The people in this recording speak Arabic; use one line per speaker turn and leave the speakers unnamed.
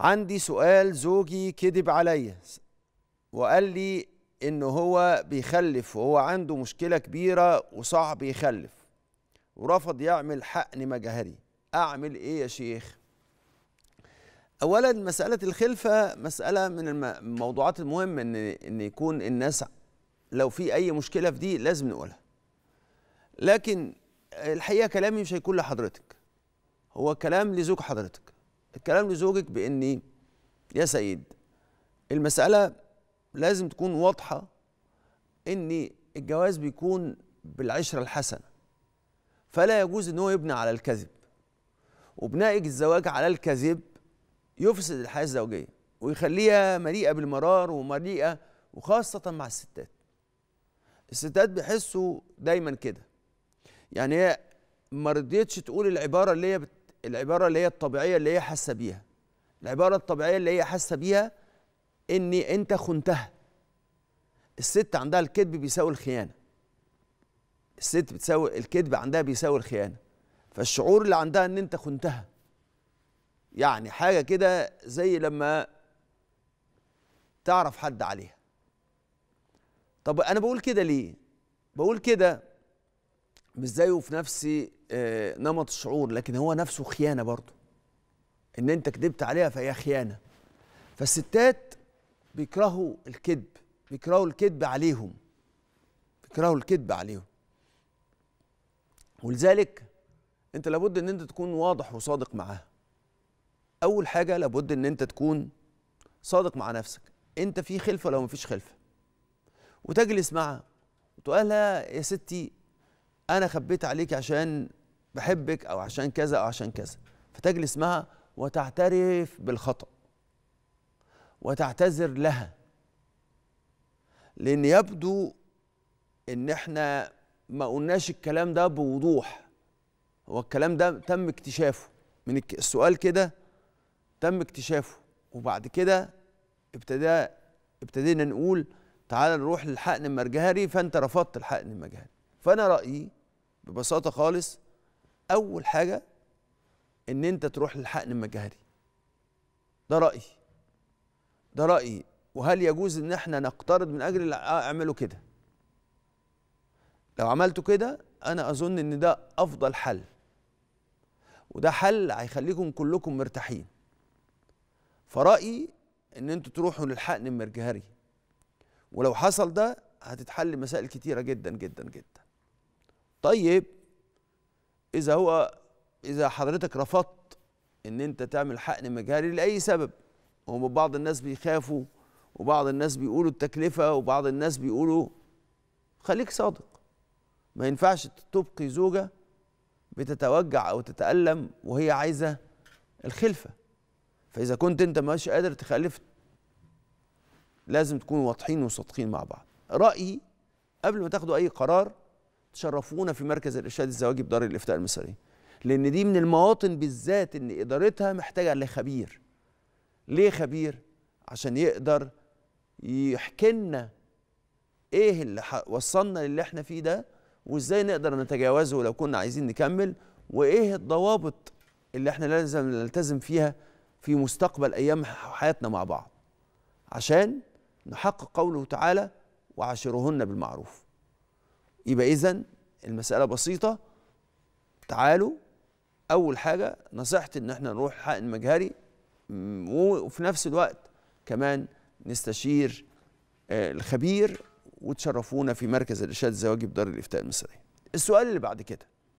عندي سؤال زوجي كذب عليا وقال لي ان هو بيخلف وهو عنده مشكله كبيره وصعب يخلف ورفض يعمل حقن مجهري اعمل ايه يا شيخ اولا مساله الخلفه مساله من الموضوعات المهمه ان ان يكون الناس لو في اي مشكله في دي لازم نقولها لكن الحقيقه كلامي مش هيكون لحضرتك هو كلام لزوج حضرتك الكلام لزوجك بإني يا سيد المسألة لازم تكون واضحة إن الجواز بيكون بالعشرة الحسنة فلا يجوز إن هو يبنى على الكذب وبنائج الزواج على الكذب يفسد الحياة الزوجية ويخليها مليئة بالمرار ومليئة وخاصة مع الستات الستات بيحسوا دايما كده يعني هي ما رضيتش تقول العبارة اللي هي العباره اللي هي الطبيعيه اللي هي حاسه بيها العباره الطبيعيه اللي هي حاسه بيها اني انت خنتها الست عندها الكذب بيساوي الخيانه الست بتساوي الكذب عندها بيساوي الخيانه فالشعور اللي عندها ان انت خنتها يعني حاجه كده زي لما تعرف حد عليها طب انا بقول كده ليه بقول كده مش زيه في نفسي آه، نمط الشعور لكن هو نفسه خيانه برضه ان انت كذبت عليها فهي خيانه فالستات بيكرهوا الكذب بيكرهوا الكذب عليهم بيكرهوا الكذب عليهم ولذلك انت لابد ان انت تكون واضح وصادق معاها اول حاجه لابد ان انت تكون صادق مع نفسك انت في خلفه ولا مفيش خلفه وتجلس معها وتقول لها يا ستي انا خبيت عليك عشان بحبك او عشان كذا او عشان كذا فتجلس معها وتعترف بالخطأ وتعتذر لها لان يبدو ان احنا ما قلناش الكلام ده بوضوح هو الكلام ده تم اكتشافه من السؤال كده تم اكتشافه وبعد كده ابتدى ابتدينا نقول تعالى نروح للحقن المرجهري فانت رفضت الحقن المجهري فانا رايي ببساطه خالص اول حاجه ان انت تروح للحقن المجهري ده رايي ده رايي وهل يجوز ان احنا نقترض من اجل آه، اعمله كده لو عملته كده انا اظن ان ده افضل حل وده حل هيخليكم كلكم مرتاحين فرأيي ان انتوا تروحوا للحقن المرجهري ولو حصل ده هتتحل مسائل كتيرة جدا جدا جدا طيب اذا هو اذا حضرتك رفضت ان انت تعمل حقن مجهري لاي سبب هم بعض الناس بيخافوا وبعض الناس بيقولوا التكلفه وبعض الناس بيقولوا خليك صادق ما ينفعش تبقي زوجه بتتوجع او تتالم وهي عايزه الخلفه فاذا كنت انت مش قادر تخلف لازم تكونوا واضحين وصادقين مع بعض رايي قبل ما تاخدوا اي قرار تشرفونا في مركز الارشاد الزواجي بدار الافتاء المصري لان دي من المواطن بالذات ان ادارتها محتاجه لخبير ليه خبير عشان يقدر يحكي لنا ايه اللي وصلنا للي احنا فيه ده وازاي نقدر نتجاوزه لو كنا عايزين نكمل وايه الضوابط اللي احنا لازم نلتزم فيها في مستقبل ايام حياتنا مع بعض عشان نحقق قوله تعالى وعاشرهن بالمعروف يبقى إذا المسألة بسيطة تعالوا أول حاجة نصيحتي إن إحنا نروح حقن مجهري وفي نفس الوقت كمان نستشير آه، الخبير وتشرفونا في مركز الإرشاد الزواجي بدار الإفتاء المصرية السؤال اللي بعد كده